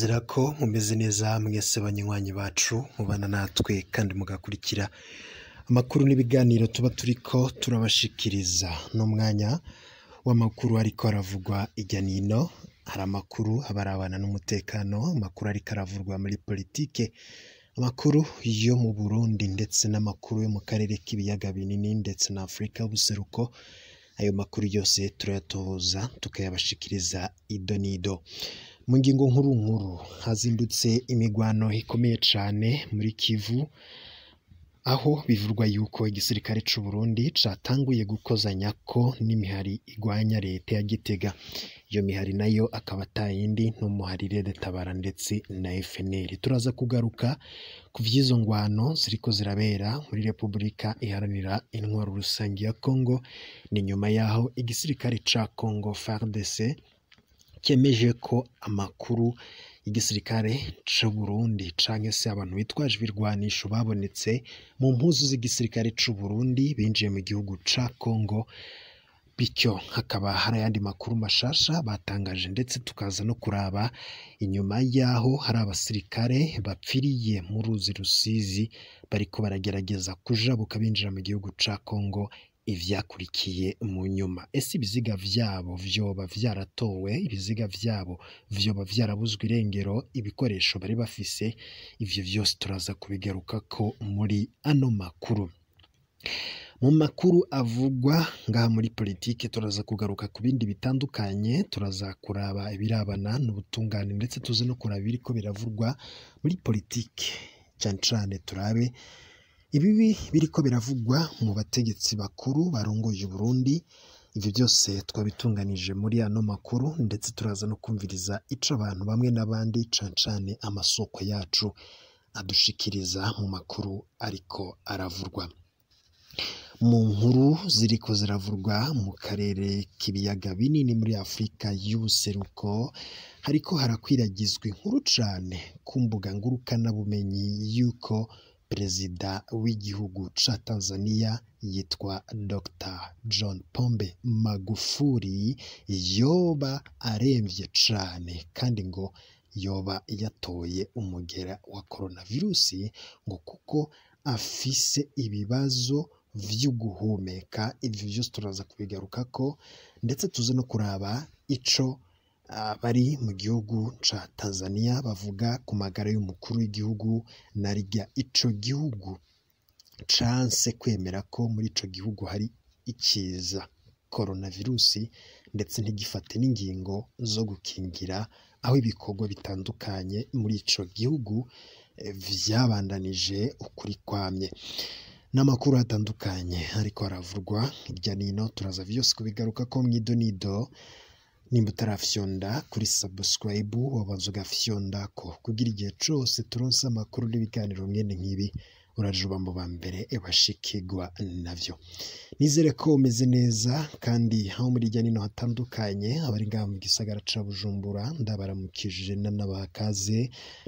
turizera ko mumeze neza mwese banywanyi bacu mubana natwe kandi mugakurikira amakuru n'ibiganiro tuba turi ko turabashikiriza n'umwanya w'amakuru ariko aravugwa ijya n'ino hari amakuru aba ari abana n'umutekano amakuru ariko aravurwa muri politiki amakuru yo mu burundi ndetse n'amakuru yo mu karere k'ibiyaga binini ndetse na afurika y'ubuseruko ayo makuru yose turayatohoza tukayabashikiriza ido mu ngingo nkuru nkuru hazindutse imigwano ikomeye cyane muri kivu aho bivugwa yuko igisirikare cy'u Burundi cyatanguye gukozanya ko n'imihari igwanya leta ya Gitega iyo mihari nayo akaba atayindi n'umuharire Tabara ndetse na FNL turaza kugaruka ku by'izo ngwano ziriko zirabera muri Repubulika iharanira intwaro rusange ya Congo ni nyuma yaho igisirikare ca Congo FARDC cyemeje ko amakuru y'igisirikare cy'u Burundi cyangwa se abantu bitwaje ibirwanisho babonetse mu mpuzu z'igisirikare cy'u Burundi binjiye mu gihugu ca Congo bityo hakaba hari ayandi makuru mashasha batangaje ndetse tukaza no kuraba inyuma y'aho hari abasirikare bapfiriye mu ruzi Rusizi bariko baragerageza kujabuka binjira mu gihugu ca Congo ibyakurikiye mu nyuma ese ibiziga byabo byoba byaratowe ibiziga byabo byoba byarabuzwe irengero ibikoresho bari bafise ibyo byose turaza kubigaruka ko muri ano makuru mu makuru avugwa ngaha muri politiki turaza kugaruka ku bindi bitandukanye turaza kuraba ibirabana n'ubutungane ndetse tuzi no kuraba ibiri ko biravugwa muri politiki cyane cyane turabe ibibi biriko biravugwa mu bategetsi bakuru barongoye Burundi ibyo byose twabitunganije muri ano makuru ndetse turaza no kumviriza ico abantu bamwe n'abandi cancane amasoko yacu adushikiriza mu makuru ariko aravurwa mu nkuru ziriko ziravurwa mu karere k'ibiyaga binini muri afurika y'ubuseruko hariko harakwiragizwa inkuru cane ku mbuga ngurukanabumenyi y'uko Perezida w'igihugu cya Tanzania yitwa Dr John Pombe Magufuli, yoba arembye cyane kandi ngo yoba yatoye umugera wa Korona virusi ngo kuko afise ibibazo byo guhumeka, ibyo byose turaza kubigarukako ndetse tuze no kuraba icyo bari mu gihugu cya Tanzania bavuga ku magara y'umukuru w'igihugu na rya icyo gihugu canse kwemera ko muri icyo gihugu hari ikiza korona virusi ndetse ntigifate n'ingingo zo gukingira aho ibikorwa bitandukanye muri icyo gihugu byabandanije eh, ukuri kwamye n'amakuru atandukanye ariko haravurwa hirya no hino turaza byose kubigaruka ko mu idonido nimba utarafyonda kuri sabusikarayibu wabanza ugafyondako kugira igihe cyose turonse amakuru n'ibiganiro mwene nk'ibi urajubambo ba mbere bashikigwa nabyo nizere ko umeze neza kandi aho muri hirya n'ino hatandukanye abari ngaha mu gisagara cya bujumbura ndabaramukije n'abakaze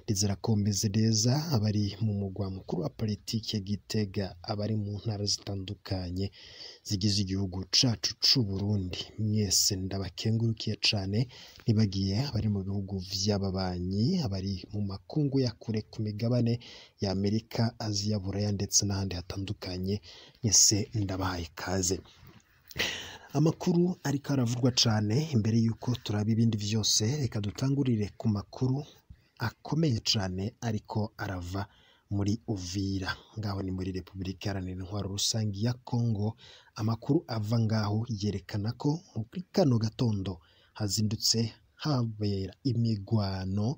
ndizera ko meze neza abari mu mugwa mukuru wa politiki gitega abari mu ntara zitandukanye zigize igihugu cyacu cy'u Burundi mwese ndabakengurukiye cyane ntibagiye abari mu bihugu by'ababanyi abari mu makungu ya kure ku migabane ya Amerika Aziya Buraya ndetse n'ahandi hatandukanye mwese ndabahaye ikaze amakuru ariko aravugwa cyane imbere y'uko turaba ibindi byose reka dutangurire ku makuru akomeye cyane ariko arava muri Uvira ngaho ni muri Repubulika Iharanira Intwaro Rusange ya Congo Amakuru ava ngaho yerekana ko muri kano gatondo hazindutse habera imigwano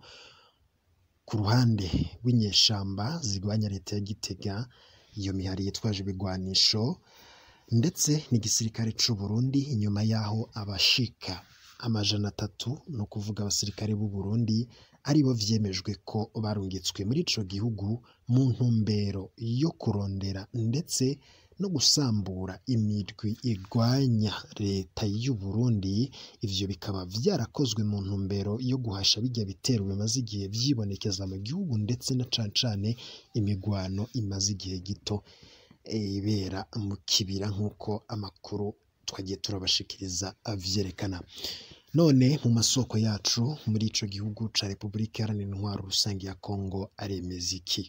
ku ruhande rw'inyeshyamba zirwanya leta ya Gitega, iyo mihari yitwaje ibigwanisho ndetse n'igisirikare cy'u Burundi, inyuma y'aho abashika amajana atatu ni ukuvuga abasirikare b'u Burundi aribo byemejwe ko barungitswe muri icyo gihugu mu ntumbero yo kurondera ndetse no gusambura imirwi igwanya leta y'u Burundi ibyo bikaba byarakozwe mu ntumbero yo guhasha bijya bitero bimaze igihe byibonekeza mu gihugu ndetse na cane cane imigwano imaze igihe gito ibera mu kibira nk'uko amakuru twagiye turabashikiriza abyerekana none mu masoko yacu muri icyo gihugu cya repubulika iharanira intwaro rusange ya kongo aremeza iki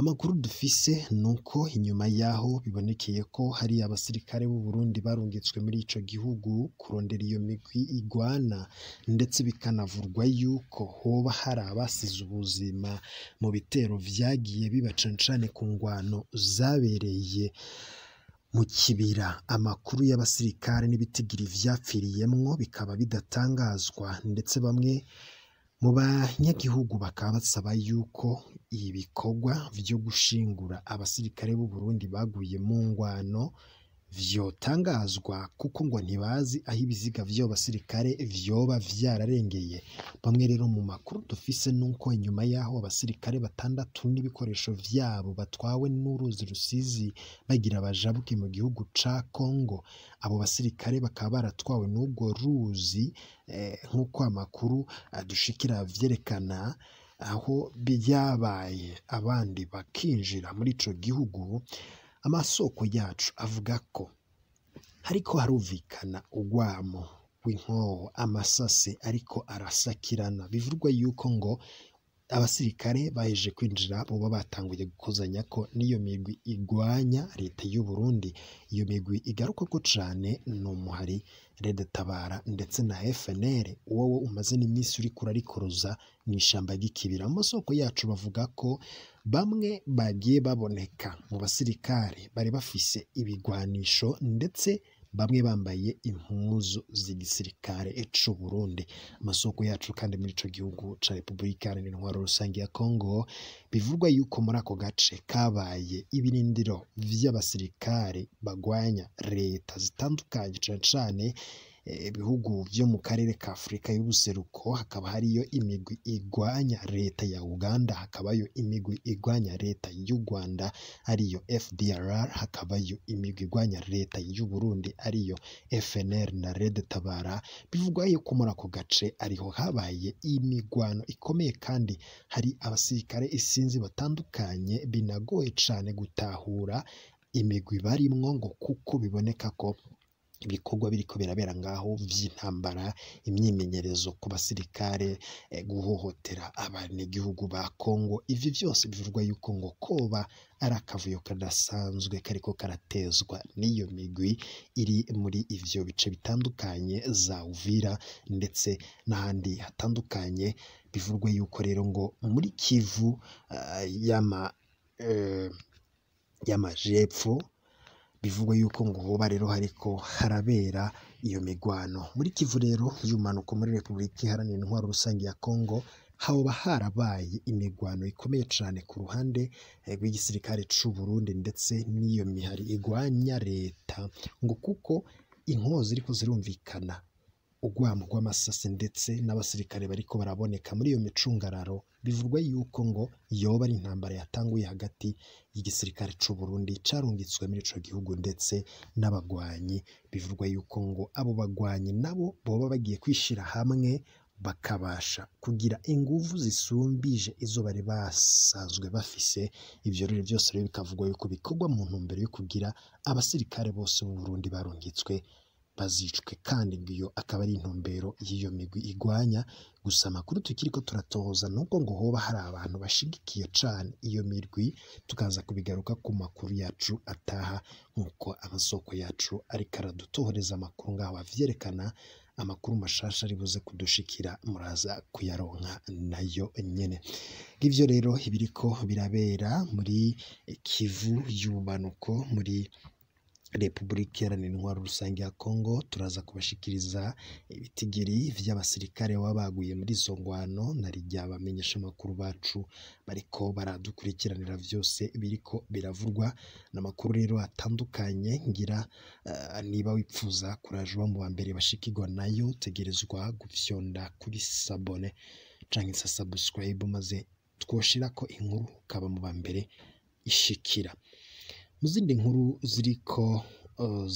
amakuru dufise ni uko inyuma y'aho bibonekeye ko hari abasirikare b'u Burundi barungitswe muri icyo gihugu kurondera iyo migwi igwana ndetse bikanavurwa yuko hoba hari abasize ubuzima mu bitero byagiye bibacancane ku ngwano zabereye mu kibira amakuru y'abasirikare n'ibitigiri byapfiriyemo bikaba bidatangazwa ndetse bamwe mu banyagihugu bakaba basaba yuko ibi bikorwa byo gushingura abasirikare b'u Burundi baguye mu ngwano vyotangazwa kuko ngo ntibazi aho ibiziga vy'abo basirikare vyoba vyararengeye bamwe rero mu makuru dufise nuko inyuma y'aho abasirikare batandatu n'ibikoresho vyabo batwawe n'uruzi rusizi bagira bajabuke mu gihugu ca Congo abo basirikare bakaba baratwawe n’ubwo ruzi eh, nk'uko amakuru adushikira eh, vyerekana aho byabaye abandi bakinjira muri ico gihugu amasoko yacu avuga ko ariko harumvikana ugwamo rw'inkoho amasase ariko arasakirana bivugwa yuko ngo abasirikare bahejeje kwinjira boba batanguye gukozanya ko n'iyo migwi igwanya leta y'u Burundi iyo migwi igaruka ko cane umuhari Red Tabara ndetse na FNL wowe umaze n'iminsi uriko urarikuruza mu ishyamba ry'ikibira mu masoko yacu bavuga ko bamwe bagiye baboneka mu basirikare bari bafise ibigwanisho ndetse bamwe bambaye impuzu z'igisirikare cy'u Burundi amasoko yacu kandi muri ico gihugu ca Repubulika Iharanira Intwaro Rusange ya Congo bivugwa yuko muri ako gace kabaye ibirindiro vy'abasirikare bagwanya leta zitandukanye cane cane ibihugu eh, byo mu karere ka Afurika y'ubuseruko hakaba hariyo imigwi irwanya leta ya Uganda hakabayo imigwi igwanya leta y'u Rwanda ariyo fdRr hakabayo imigwi igwanya leta y'u Burundi ariyo FNR na Red Tabara bivugwa yuko muri ako gace ariho habaye imirwano ikomeye kandi hari abasirikare isinzi batandukanye binagoye cyane gutahura imigwi barimwo ngo kuko biboneka ko ibikorwa biri ko ngaho by'intambara imyimenyerezo ku basirikare eh, guhohotera abanyagihugu ba kongo ibyo byose bivugwa yuko ngo koba ari akavuyo kadasanzwe kariko karatezwa n'iyo migwi iri muri ibyo bice bitandukanye za uvira ndetse n'ahandi hatandukanye bivugwa yuko rero ngo muri kivu eh, y'ama eh, y'amajepfo bivugwa yuko ngo hoba rero ariko harabera iyo migwano muri kivu rero y'umanuko muri repubulika iharanira intwaro rusange ya kongo hoba harabaye imigwano ikomeye cyane ku ruhande eh, rw'igisirikare cy'u Burundi ndetse n'iyo mihari igwanya leta ngo kuko inkozi ziriko zirumvikana urwamo rw'amasase ndetse n'abasirikare bariko baraboneka muri iyo micungararo bivugwa yuko ngo yoba ari intambara yatanguye hagati y'igisirikare cyu Burundi carungitswe muri ico gihugu ndetse n'abagwanyi bivugwa yuko ngo abo bagwanyi nabo boba bagiye kwishyira hamwe bakabasha kugira inguvu zisumbije izo bari basanzwe bafise ivyo rero byose rero bikavugwa yuko bikorwa mu ntumbero yo kugira abasirikare bose b'u Burundi barungitswe bazicwe kandi iyo akaba ari intumbero y'iyo migwi igwanya gusa amakuru tukiri ko turatohoza nubwo ngo hoba hari abantu bashigikiye cane iyo mirwi tukaza kubigaruka ku makuru yacu ataha nk'uko amasoko yacu ariko aradutohereza amakuru ngaho avyerekana amakuru mashasha ari kudushikira muraza kuyaronka nayo nyene ngivyo rero ibiriko birabera muri kivu y'ubumanuko muri repubulika iharanira intwaro rusange ya kongo turaza kubashikiriza ibitigiri by'abasirikare baba baguye muri izo ngwano narijya rijya bamenyesha amakuru bacu bariko baradukurikiranira byose biriko biravurwa n'amakuru rero atandukanye ngira uh, niba wipfuza kuraje uba mu wa mbere bashikirwa nayo tegerezwa gufyonda kuri sabone canke sa subscribe maze twoshira ko inkuru ukaba mu ba mbere ishikira Mu zindi nkuru ziriko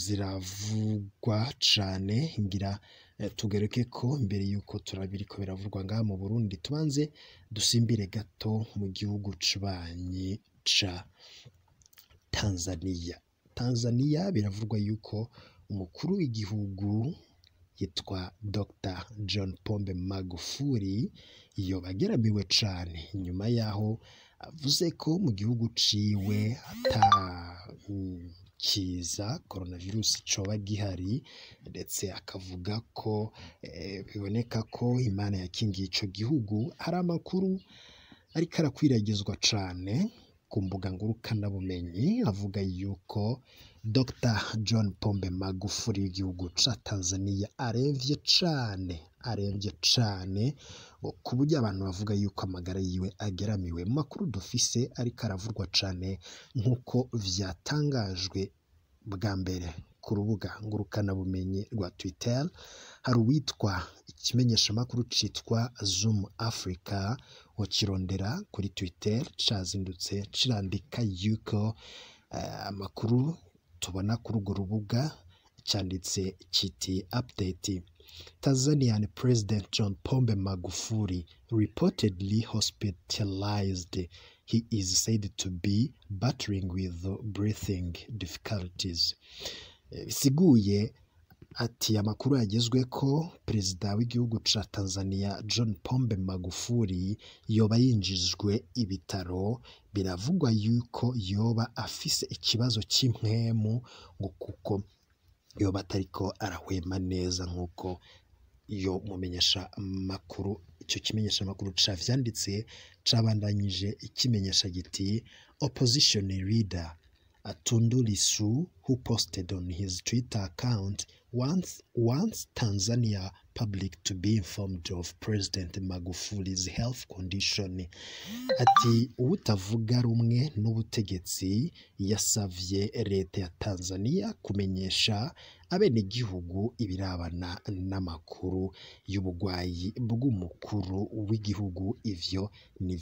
ziravugwa cane ngira eh, tugereke ko mbere y'uko turabiriko biravugwa ngaha mu Burundi tubanze dusimbire gato mu gihugu c'ubanyi ca Tanzaniya. Tanzaniya biravugwa yuko umukuru w'igihugu yitwa Dr John Pombe Magufuli iyo ageramiwe cane nyuma yaho avuze ko mu gihugu ciwe atakiza korona virusi coba gihari ndetse akavuga ko eh, biboneka ko imana yakingiye ico gihugu hari amakuru ariko arakwiragizwa cane ku mbuga ngurukanabumenyi avuga yuko Dr John Pombe Magufuli igihugu cya Tanzania arembye cyane arembye cyane ku buryo abantu bavuga yuko amagara yiwe ageramiwe makuru dufise ariko aravurwa cyane nk'uko byatangajwe bwa mbere ku rubuga ngurukanabumenyi rwa Twitter hari uwitwa ikimenyeshamakuru cyitwa zumu afurika ukirondera kuri Twitter cyazindutse kirandika yuko eh, amakuru tubona kuri urwo rubuga cyanditse kiti apudeti Tanzanian President John Pombe Magufuli reportedly hospitalized. He is said to be battling with breathing difficulties. Bisiguye eh, Ati “Amakuru yagezwe ko Perezida w'igihugu cya Tanzania John Pombe Magufuli yoba yinjijwe ibitaro, biravugwa yuko yoba afise ikibazo cy'impwemu ngo kuko yoba atariko arahwema neza nk'uko iyo mumenyeshamakuru, icyo kimenyeshamakuru cavyanditse cabandanyije ikimenyesha giti “Opposition leader Tundu Lissu who posted on his Twitter account wants, wants Tanzania public to be informed of President Magufuli's health condition ati utavuga rumwe n'ubutegetsi yasavye leta ya Tanzania kumenyesha abenegihugu ibirabana n'amakuru y'ubugwayi bw'umukuru w'igihugu ivyo ni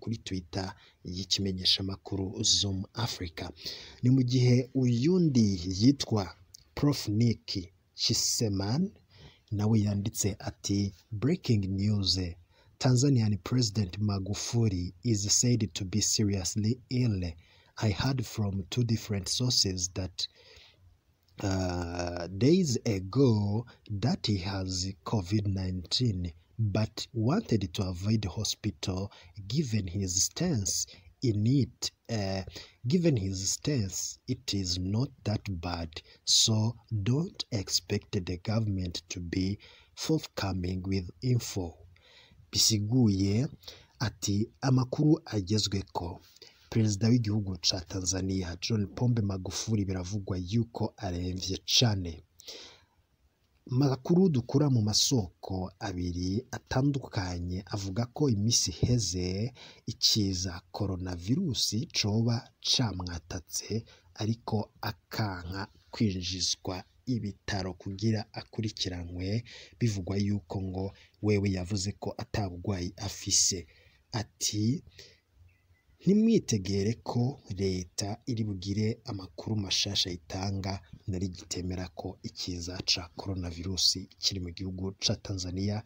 kuri Twitter y'ikimenyeshamakuru Zoom Africa ni mu gihe uyundi yitwa prof nick Chiseman nawe yanditse ati breaking news tanzanian president magufuli is said to be seriously ill i heard from two different sources that uh, days ago that he has COVID 19 but wanted to avoid hospital given his stance in it, uh, given his stance, it is not that bad. So don't expect the government to be forthcoming with info biguye ati amakuru agezweko perezida w'igihugu cya tanzania john pombe magufuli biravugwa yuko arembye cyane Amakuru dukura mu masoko abiri atandukanye avuga ko iminsi iheze ikiza Korona virusi coba camwatatse ariko akanka kwinjizwa ibitaro kugira akurikiranwe, bivugwa yuko ngo wewe yavuze ko ata burwayi afise, ati ntimwitegere ko leta iri bugire amakuru mashasha itanga nari gitemera ko ikiza ca korona virusi kiri mu gihugu cya Tanzania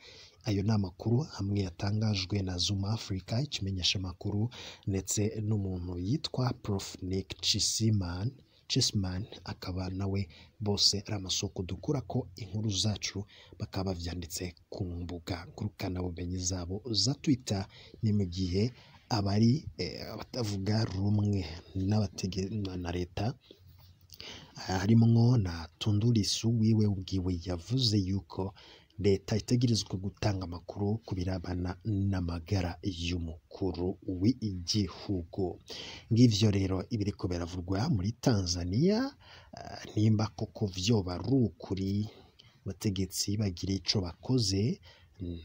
ayo ni amakuru amwe yatangajwe na Zuma Africa ikimenyeshamakuru ndetse n'umuntu yitwa Prof Nick Chisiman Chessman akaba nawe bose ari amasoko dukura ko inkuru zacu bakaba bavyanditse ku mbuga ngurukanabumenyi zabo za Twitter ni mu gihe abari eh, abatavuga rumwe na leta eh, harimwo na Tundulisu wiwe ubwiwe yavuze yuko leta itegerezwa gutanga amakuru ku birabana n'amagara y'umukuru w'igihugu, ng'ivyo rero ibiri ibiriko biravugwa muri Tanzania eh, nimba koko vyoba ari ukuri abategetsi bagira ico bakoze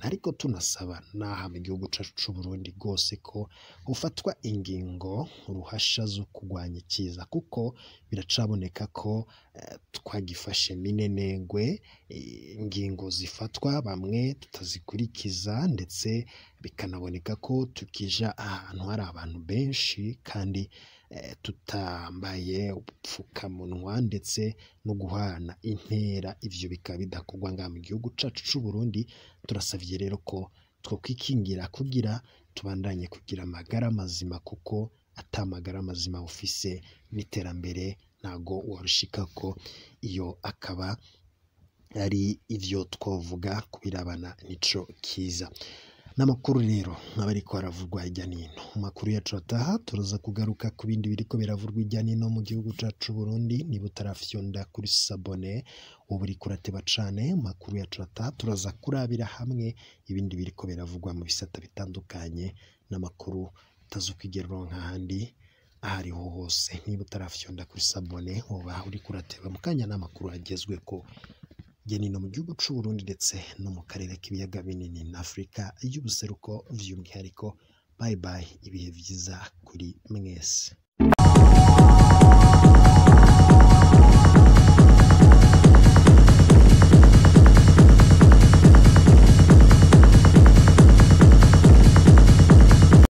ariko tunasaba n'aha mu gihugu cyacu cy'u Burundi rwose ko hafatwa ingingo ruhasha zo kurwanya ikiza kuko biracaboneka ko eh, twagifashe minenengwe eh, ingingo zifatwa bamwe tutazikurikiza ndetse bikanaboneka ko tukija ahantu hari abantu benshi kandi Eh, tutambaye ubupfukamunwa ndetse no guhana intera ibyo bikaba bidakorwa ngaha mu gihugu cyacu cy'u Burundi turasabye rero ko twakwikingira kugira tubandanye kugira amagara mazima kuko atamagara mazima ufise n'iterambere ntago ko iyo akaba ari ibyo twavuga ku n'icyo cyiza. n'amakuru rero aba ariko aravurwa hirya n'ino mu makuru yacu ataha turaza kugaruka ku bindi biri ko biravurwa hirya n'ino mu gihugu cyacu Burundi niba utarafyonda kuri sabone ubu uri kurateba cyane makuru yacu ataha turaza kurabira hamwe ibindi biri ko biravugwa mu bisata bitandukanye n'amakuru utazukwigerura nk'ahandi aho ariho hose niba utarafyonda kuri sabone uba uri kurateba mu kanya n'amakuru agezweho hirya mu gihugu cy'u Burundi ndetse no mu karere k'ibiyaga binini na Afurika y'ubuseruko by'umwihariko bayibaye ibihe byiza kuri mwese